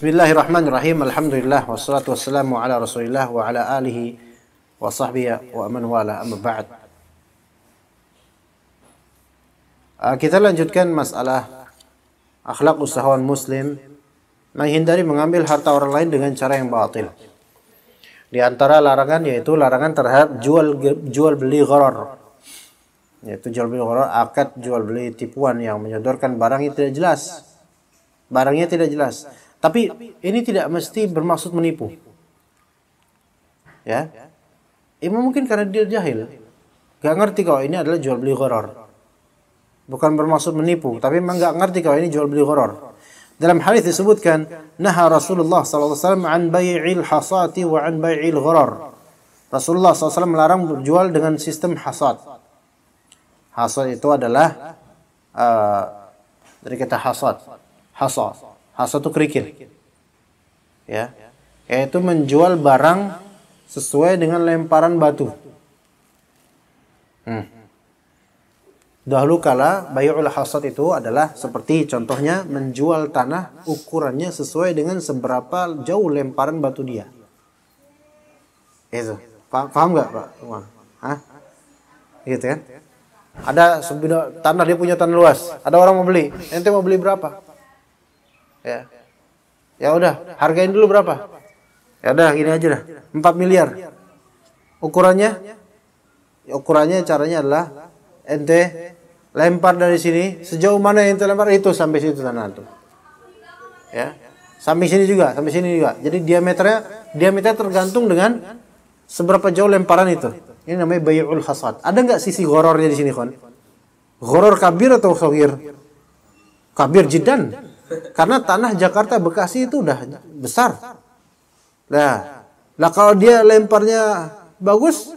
Bismillahirrahmanirrahim. Alhamdulillah wassalatu wassalamu ala Rasulillah wa ala alihi wa sahbihi wa man wala amma ba'd. Ah, kita lanjutkan masalah akhlak usahawan muslim menghindari mengambil harta orang lain dengan cara yang batil. Di antara larangan yaitu larangan terhadap jual jual beli gharar. Yaitu jual beli gharar, akad jual beli tipuan yang menyodorkan barang yang tidak jelas. Barangnya tidak jelas tapi ini tidak mesti bermaksud menipu. Ya. Imam mungkin karena dia jahil. Gak ngerti kalau ini adalah jual beli horor. Bukan bermaksud menipu, tapi memang gak ngerti kalau ini jual beli horor. Dalam hadis disebutkan, "Naha Rasulullah sallallahu alaihi wasallam an bai'il hasati wa an bai'il gharar." Rasulullah SAW melarang berjual dengan sistem hasad. Hasad itu adalah uh, dari kata hasad. Hasad itu kerikil. Ya. Yaitu menjual barang sesuai dengan lemparan batu. Hmm. Dahulu kala bayu'ul hasad itu adalah seperti contohnya menjual tanah ukurannya sesuai dengan seberapa jauh lemparan batu dia. Itu. Paham nggak Pak? Hah? Gitu kan? Ada tanah dia punya tanah luas. Ada orang mau beli. Ente mau beli berapa? Ya. Ya udah, hargain dulu berapa? Ya udah, gini aja dah. 4 miliar. Ukurannya? Ya, ukurannya caranya adalah ente lempar dari sini, sejauh mana yang ente lempar itu sampai situ tanah itu. Ya. Sampai sini juga, sampai sini juga. Jadi diameternya diameternya tergantung dengan seberapa jauh lemparan itu. Ini namanya bayul hasad. Ada nggak sisi gorornya di sini, Kon? Goror kabir atau sogir? Kabir jidan. Karena tanah Jakarta Bekasi itu udah besar. Nah, lah kalau dia lemparnya bagus,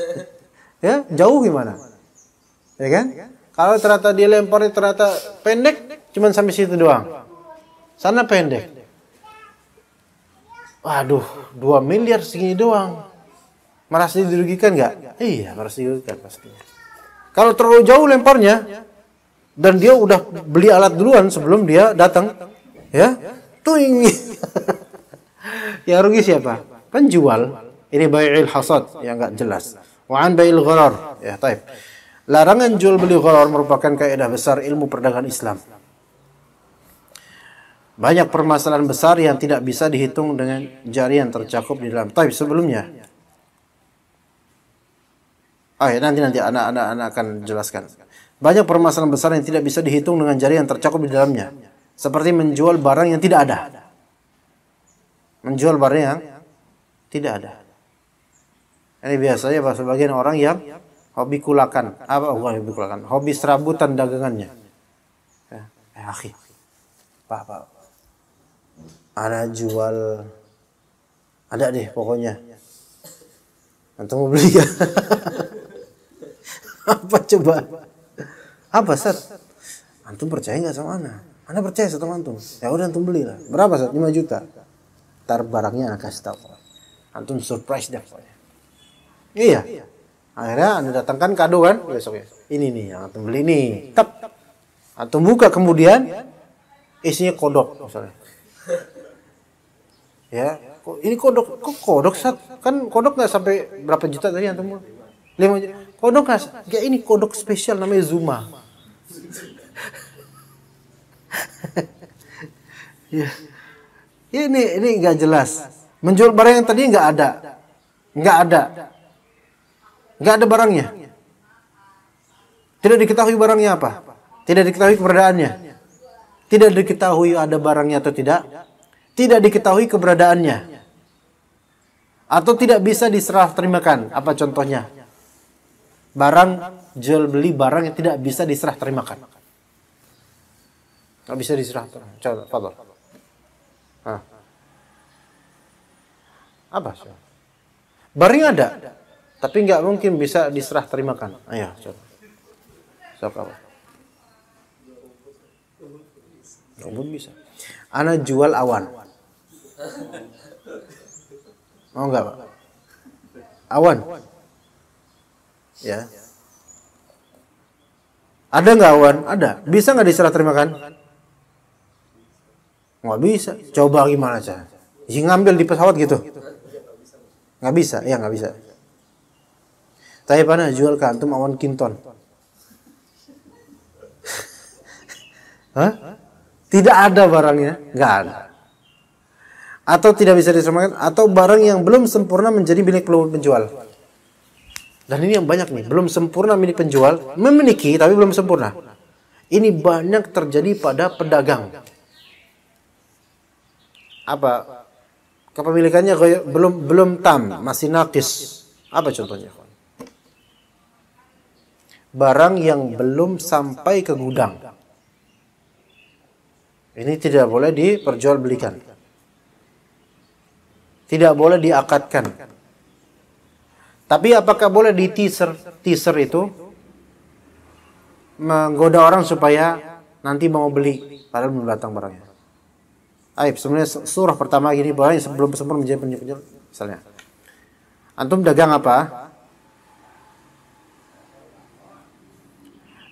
ya jauh gimana? Ya kan? Kalau ternyata dia lemparnya ternyata pendek, cuman sampai situ doang. Sana pendek. Waduh, dua miliar segini doang. Merasa dirugikan nggak? Iya, merasa dirugikan pastinya. Kalau terlalu jauh lemparnya, dan dia udah beli alat duluan sebelum dia datang ya tuing ya rugi siapa penjual ini bayil hasad yang nggak jelas Wan bayil bai'il ya taib larangan jual beli gharar merupakan kaidah besar ilmu perdagangan Islam banyak permasalahan besar yang tidak bisa dihitung dengan jari yang tercakup di dalam taib sebelumnya ah ya, nanti nanti anak-anak akan jelaskan banyak permasalahan besar yang tidak bisa dihitung dengan jari yang tercakup di dalamnya. Seperti menjual barang yang tidak ada. Menjual barang yang tidak ada. Ini biasanya sebagian orang yang hobi kulakan. Apa oh, bukan hobi kulakan? Hobi serabutan dagangannya. Ya, eh, akhi. Pak, pak. Ada jual ada deh pokoknya. Antum mau beli ya? Apa coba? Apa, set Antum percaya nggak sama ana ana percaya sama antum. Ya udah antum lah Berapa, set 5 juta. tar barangnya ana kasih tahu. Antum surprise dah pokoknya. Iya. Akhirnya anda datangkan kado kan besoknya. Ini nih yang antum beli nih. tep Antum buka kemudian isinya kodok misalnya. Ya, ini kodok kok kodok saat kan kodok nggak sampai berapa juta tadi antum? Lima juta. Kodok khas. Ya ini kodok spesial namanya Zuma. ya. ya. Ini ini nggak jelas. Menjual barang yang tadi nggak ada, nggak ada, nggak ada barangnya. Tidak diketahui barangnya apa. Tidak diketahui keberadaannya. Tidak diketahui ada barangnya atau tidak. Tidak diketahui keberadaannya. Atau tidak bisa diserah terimakan. Apa contohnya? barang jual beli barang yang tidak bisa diserah terimakan. Tidak bisa diserah terimakan. Contoh, fadol. Hah. Apa? Barang ada, tapi nggak mungkin bisa diserah terimakan. Ayo, ah, iya, coba. Sok apa? Rumput bisa. Anak jual awan. Mau nggak, Pak? Awan ya ada nggak Wan? Ada. Bisa nggak diserah terimakan? Nggak bisa. Coba gimana cara? Ya, ngambil di pesawat gitu. Nggak bisa. Ya nggak bisa. Tapi mana jual ke antum awan kinton? Hah? Tidak ada barangnya? Nggak ada. Atau tidak bisa diserahkan? Atau barang yang belum sempurna menjadi milik penjual? Dan ini yang banyak nih, belum sempurna milik penjual, memiliki tapi belum sempurna. Ini banyak terjadi pada pedagang. Apa? Kepemilikannya belum belum tam, masih nakis. Apa contohnya? Barang yang belum sampai ke gudang. Ini tidak boleh diperjualbelikan. Tidak boleh diakatkan. Tapi apakah boleh di teaser teaser itu menggoda orang supaya nanti mau beli padahal belum datang barangnya? Aib sebenarnya surah pertama gini bahwa sebelum sebelum menjadi penjual misalnya. Antum dagang apa?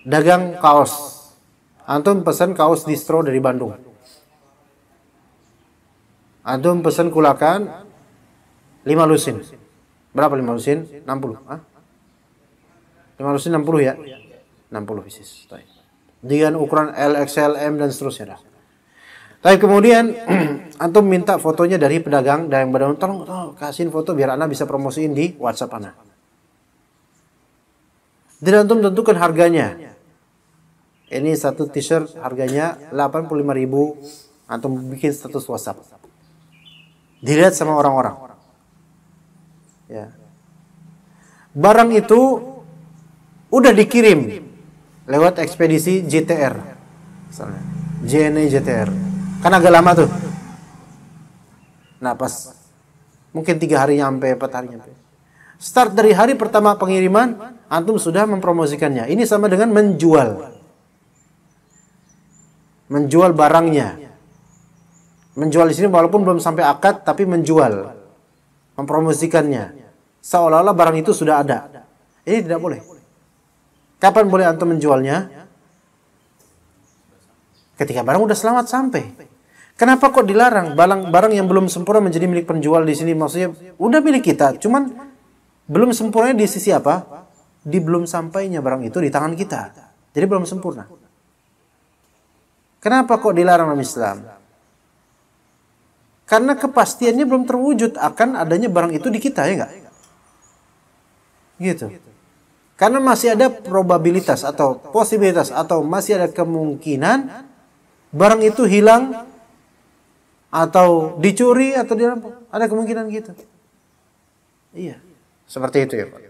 Dagang kaos. Antum pesan kaos distro dari Bandung. Antum pesan kulakan 5 lusin. Berapa 5 lusin? 60. Ah? 5 lusin 60 ya? 60 pieces. Dengan ukuran L, XL, M dan seterusnya dah. Tapi kemudian antum minta fotonya dari pedagang dan yang berdaun tolong oh, kasihin foto biar anak bisa promosiin di WhatsApp anak. Dan antum tentukan harganya. Ini satu t-shirt harganya 85.000 antum bikin status WhatsApp. Dilihat sama orang-orang. Ya. Barang itu udah dikirim lewat ekspedisi JTR, misalnya JNE JTR. Kan agak lama tuh. Nah pas mungkin tiga hari nyampe, empat hari nyampe. Start dari hari pertama pengiriman, antum sudah mempromosikannya. Ini sama dengan menjual. Menjual barangnya. Menjual di sini walaupun belum sampai akad, tapi menjual. Mempromosikannya seolah-olah barang itu sudah ada. Ini tidak boleh. Kapan boleh antum menjualnya? Ketika barang sudah selamat sampai. Kenapa kok dilarang barang barang yang belum sempurna menjadi milik penjual di sini? Maksudnya udah milik kita, cuman belum sempurna di sisi apa? Di belum sampainya barang itu di tangan kita. Jadi belum sempurna. Kenapa kok dilarang dalam Islam? Karena kepastiannya belum terwujud akan adanya barang itu di kita, ya enggak? Gitu. Karena masih ada probabilitas atau posibilitas atau masih ada kemungkinan barang itu hilang atau dicuri atau dirampok. Ada kemungkinan gitu. Iya. Seperti itu ya Pak.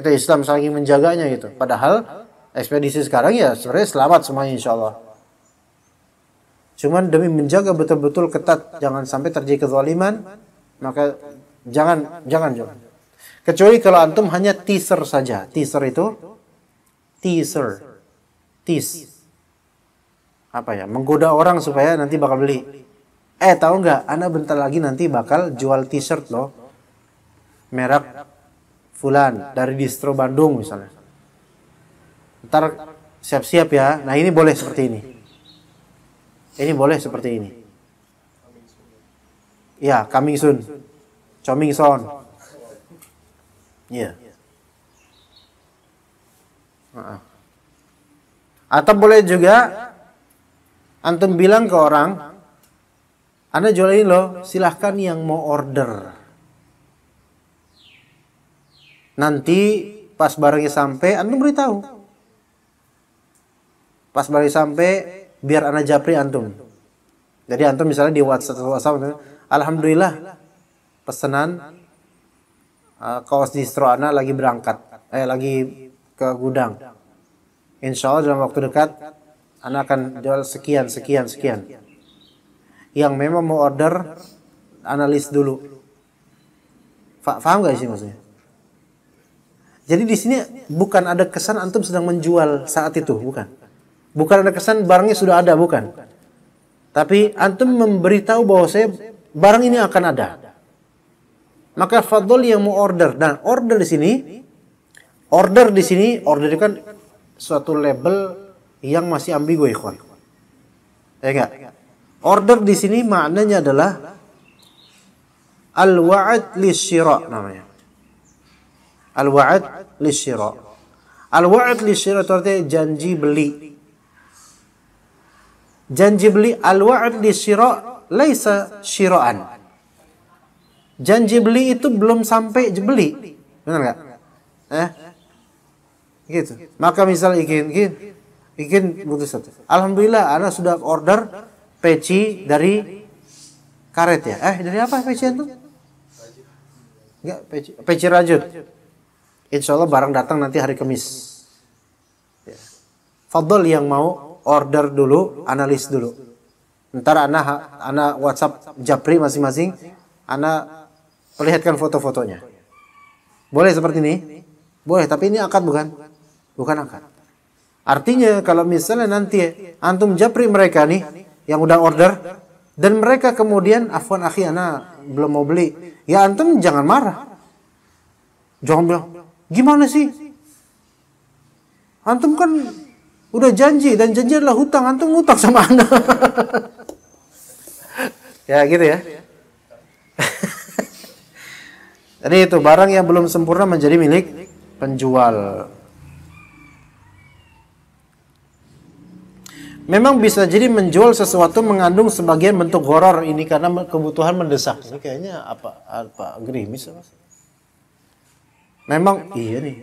Itu Islam saking menjaganya gitu. Padahal ekspedisi sekarang ya sebenarnya selamat semuanya insya Allah. Cuman demi menjaga betul-betul ketat jangan sampai terjadi kezaliman maka jangan jangan jangan Kecuali kalau antum hanya teaser saja. Teaser itu teaser. Tease. Apa ya? Menggoda orang supaya nanti bakal beli. Eh, tahu nggak? Anda bentar lagi nanti bakal jual t-shirt loh. Merek Fulan dari distro Bandung misalnya. Ntar siap-siap ya. Nah, ini boleh seperti ini. Ini boleh seperti ini. Ya, coming soon. Coming soon. Iya. Atau boleh juga antum bilang ke orang, anda jual ini loh, silahkan yang mau order. Nanti pas barangnya sampai, antum beritahu. Pas barangnya sampai, biar anak japri antum. Jadi antum misalnya di WhatsApp, WhatsApp Alhamdulillah pesanan Eh, kaos distro anak lagi berangkat eh lagi ke gudang insya Allah dalam waktu dekat anak akan jual sekian sekian sekian yang memang mau order analis dulu Faham gak sih maksudnya? Jadi di sini bukan ada kesan antum sedang menjual saat itu, bukan. Bukan ada kesan barangnya sudah ada, bukan. Tapi antum memberitahu bahwa saya barang ini akan ada. Maka fadl yang mau order dan order di sini order di sini order itu kan suatu label yang masih ambigu ikhwan. Ya enggak? Order di sini maknanya adalah al-wa'd syira namanya. Al-wa'd syira Al-wa'd syira itu artinya janji beli. Janji beli al-wa'd syira laisa syiraan janji beli itu belum sampai jebeli benar nggak eh gitu maka misal ikin ikin ikin butuh satu alhamdulillah anda sudah order peci dari karet ya eh dari apa peci itu nggak peci, peci rajut. insyaallah barang datang nanti hari Kamis. Ya. Fadol yang mau order dulu, analis dulu. Ntar anak anak WhatsApp Japri masing-masing, anak perlihatkan foto-fotonya. Boleh seperti ini? Boleh, tapi ini akad bukan? Bukan akad. Artinya kalau misalnya nanti antum japri mereka nih yang udah order dan mereka kemudian afwan akhi ana belum mau beli, ya antum jangan marah. Jangan bilang, gimana sih? Antum kan udah janji dan janji adalah hutang, antum ngutang sama anda. ya gitu ya. Jadi itu barang yang belum sempurna menjadi milik penjual. Memang bisa jadi menjual sesuatu mengandung sebagian bentuk horor ini karena kebutuhan mendesak. Ini kayaknya apa apa gerimis Memang, iya nih.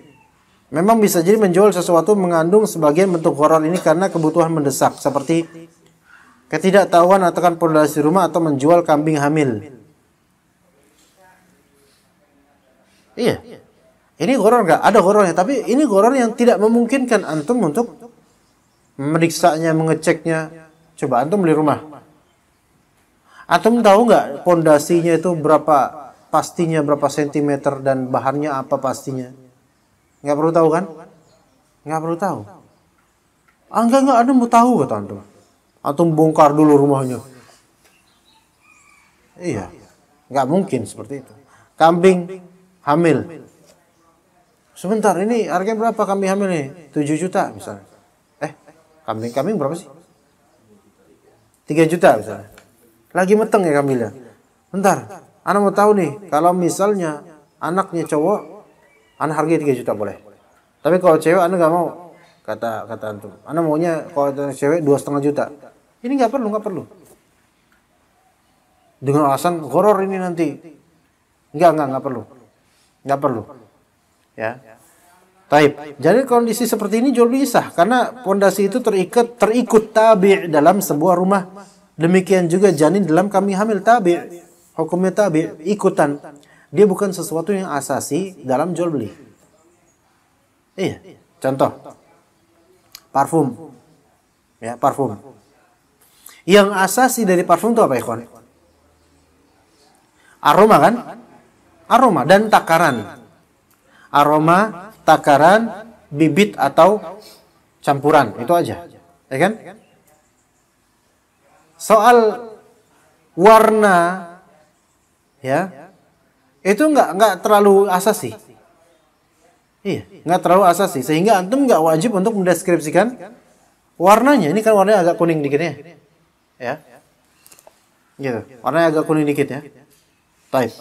Memang bisa jadi menjual sesuatu mengandung sebagian bentuk horor ini karena kebutuhan mendesak seperti ketidaktahuan atau kan pondasi rumah atau menjual kambing hamil. Iya. Ini goror nggak? Ada gorornya, tapi ini goror yang tidak memungkinkan antum untuk memeriksanya, mengeceknya. Coba antum beli rumah. Antum tahu nggak pondasinya itu berapa pastinya berapa sentimeter dan bahannya apa pastinya? Nggak perlu tahu kan? Nggak perlu tahu. Ah, enggak, ada mau tahu kata antum. Antum bongkar dulu rumahnya. Iya. Nggak mungkin seperti itu. Kambing hamil. Sebentar, ini harganya berapa kami hamil nih? 7 juta misalnya. Eh, kambing kambing berapa sih? 3 juta misalnya. Lagi meteng ya kamila, Bentar, anak mau tahu nih, kalau misalnya anaknya cowok, anak harga 3 juta boleh. Tapi kalau cewek anak gak mau, kata kata antum. Anak maunya kalau cewek dua setengah juta. Ini nggak perlu, nggak perlu. Dengan alasan horor ini nanti, nggak nggak nggak perlu nggak perlu ya Taib. Jadi kondisi seperti ini jual beli sah karena pondasi itu terikat terikut tabi dalam sebuah rumah. Demikian juga janin dalam kami hamil tabi. Hukumnya tabi ikutan. Dia bukan sesuatu yang asasi dalam jual beli. Iya. Contoh. Parfum. Ya, parfum. Yang asasi dari parfum itu apa, Ikhwan? Aroma kan? aroma dan takaran. Aroma, takaran, bibit atau campuran, itu aja. Ya kan? Soal warna ya itu nggak nggak terlalu sih, iya nggak terlalu sih sehingga antum nggak wajib untuk mendeskripsikan warnanya ini kan warnanya agak kuning dikit ya ya gitu warnanya agak kuning dikit ya baik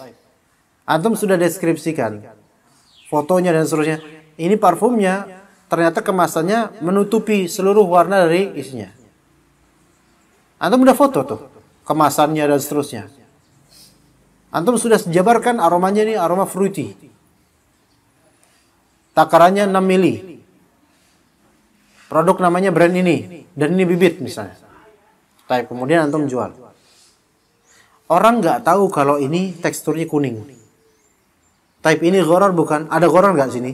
Antum sudah deskripsikan fotonya dan seterusnya. Ini parfumnya ternyata kemasannya menutupi seluruh warna dari isinya. Antum sudah foto tuh kemasannya dan seterusnya. Antum sudah sejabarkan aromanya ini aroma fruity. Takarannya 6 mili. Produk namanya brand ini dan ini bibit misalnya. Tapi kemudian antum jual. Orang nggak tahu kalau ini teksturnya kuning. Type ini goror bukan? Ada goror nggak sini?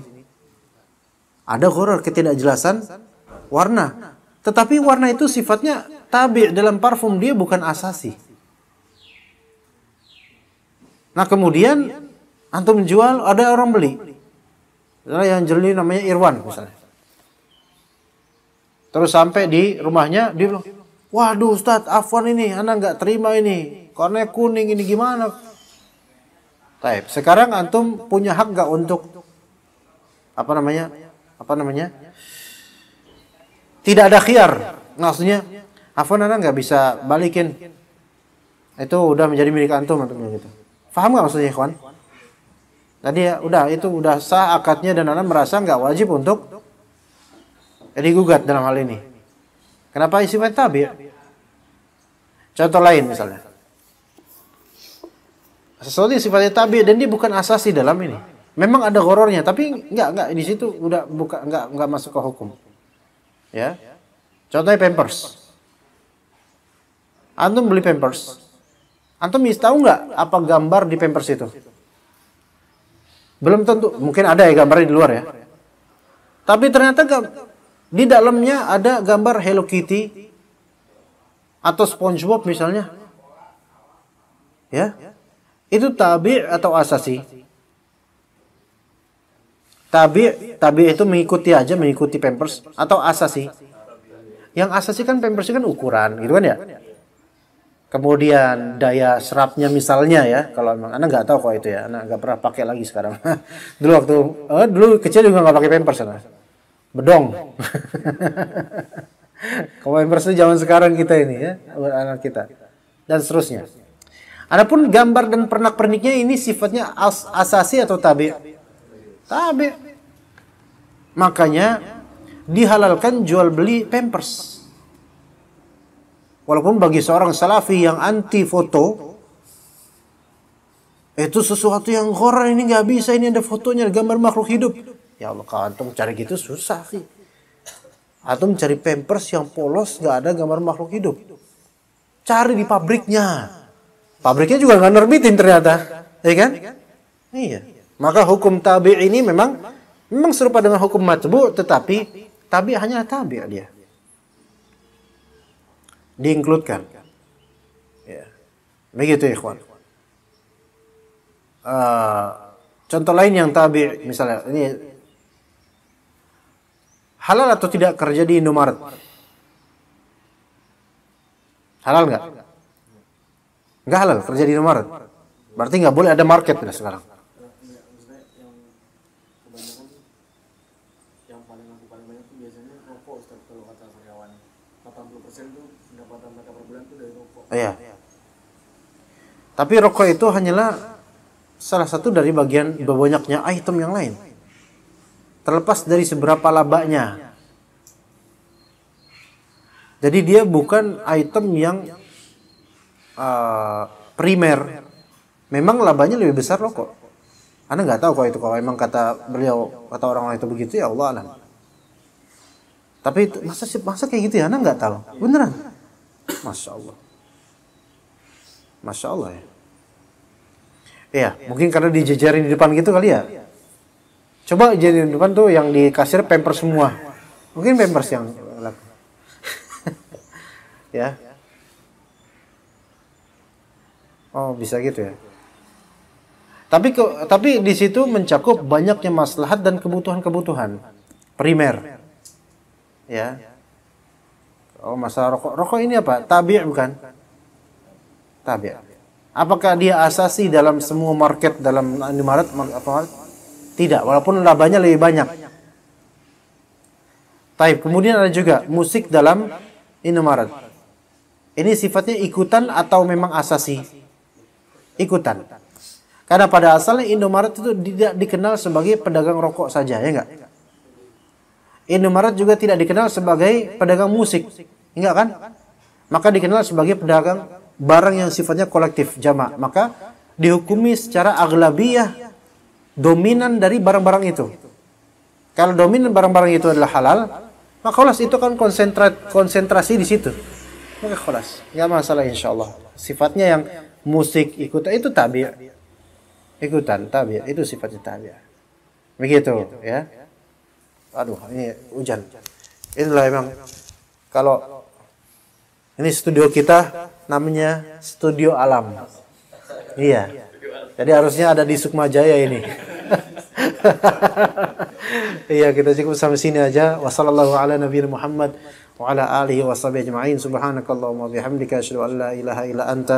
Ada goror ketidakjelasan warna. Tetapi warna itu sifatnya tabi dalam parfum dia bukan asasi. Nah kemudian antum jual ada orang beli. Misalnya yang jeli namanya Irwan misalnya. Terus sampai di rumahnya dia bilang, waduh Ustadz Afwan ini, anak nggak terima ini, karena kuning ini gimana? Taib. Sekarang antum punya hak nggak untuk apa namanya? Apa namanya? Tidak ada khiar. Maksudnya, Afwan anak nggak bisa balikin. Itu udah menjadi milik antum maksudnya gitu. Faham nggak maksudnya, kawan? Tadi ya, udah itu udah sah akadnya dan anak merasa nggak wajib untuk digugat dalam hal ini. Kenapa isi tabi Contoh lain misalnya sesuatu yang sifatnya tabi dan dia bukan asasi dalam ini. Memang ada gorornya, tapi nggak nggak di situ udah buka nggak nggak masuk ke hukum. Ya, contohnya pampers. Antum beli pampers. Antum bisa tahu nggak apa gambar di pampers itu? Belum tentu, mungkin ada ya gambarnya di luar ya. Tapi ternyata di dalamnya ada gambar Hello Kitty atau SpongeBob misalnya. Ya, itu tabi' atau asasi? Tabi' tabi' itu mengikuti aja, mengikuti pampers atau asasi? Yang asasi kan pampers kan ukuran, gitu kan ya? Kemudian daya serapnya misalnya ya, kalau emang anak nggak tahu kok itu ya, anak nggak pernah pakai lagi sekarang. dulu waktu eh, dulu kecil juga nggak pakai pampers anak. Bedong. kalau pampers itu zaman sekarang kita ini ya, anak kita dan seterusnya. Adapun gambar dan pernak-perniknya ini sifatnya as asasi atau tabi. Tabi. Makanya dihalalkan jual beli Pampers. Walaupun bagi seorang salafi yang anti foto itu sesuatu yang horor ini nggak bisa ini ada fotonya ada gambar makhluk hidup. Ya Allah kantung cari gitu susah sih. Atau mencari Pampers yang polos nggak ada gambar makhluk hidup. Cari di pabriknya Pabriknya juga nggak nerbitin ternyata, ya kan? Iya. Maka hukum tabi ini memang memang serupa dengan hukum matbu, tetapi tabi hanya tabi dia. Diinkludkan. Ya. Begitu ikhwan. Uh, contoh lain yang tabi misalnya ini halal atau tidak kerja di Indomaret? Halal nggak? Nggak halal kerja di Indomaret. Berarti nggak boleh ada market udah sekarang. Iya. Tapi rokok itu hanyalah salah satu dari bagian banyaknya item yang lain. Terlepas dari seberapa labanya. Jadi dia bukan item yang uh, primer memang labanya lebih besar loh kok. anda nggak tahu kok itu kalau memang kata beliau kata orang lain itu begitu ya Allah alam tapi itu, masa sih masa kayak gitu ya Anda nggak tahu beneran masya Allah masya Allah ya Iya, mungkin karena dijejerin di depan gitu kali ya. Coba jadi di depan tuh yang di kasir pemper semua. Mungkin pampers yang laku. ya, Oh, bisa gitu ya. Tapi ke, tapi di situ mencakup banyaknya maslahat dan kebutuhan-kebutuhan primer. Ya. Oh, masalah rokok. Rokok ini apa? Tabi' bukan? Tabi'. Apakah dia asasi dalam semua market dalam Indomaret apa? Tidak, walaupun labanya lebih banyak. Tapi Kemudian ada juga musik dalam Indomaret. Ini sifatnya ikutan atau memang asasi? ikutan. Karena pada asalnya Indomaret itu tidak dikenal sebagai pedagang rokok saja, ya enggak? Indomaret juga tidak dikenal sebagai pedagang musik, enggak kan? Maka dikenal sebagai pedagang barang yang sifatnya kolektif, jamak. Maka dihukumi secara aglabiyah dominan dari barang-barang itu. Kalau dominan barang-barang itu adalah halal, maka kholas itu kan konsentrat konsentrasi di situ. Maka kholas, nggak masalah insya Allah. Sifatnya yang musik ikutan itu tabir ikutan tabir itu sifatnya tabir begitu ya aduh ini hujan inilah emang kalau ini studio kita namanya studio alam iya jadi harusnya ada di Sukma Jaya ini iya kita cukup sampai sini aja wassalamualaikum ala wabarakatuh Muhammad wa ala alihi wa sahbihi ajma'in subhanakallahumma bihamdika asyhadu an la ilaha illa anta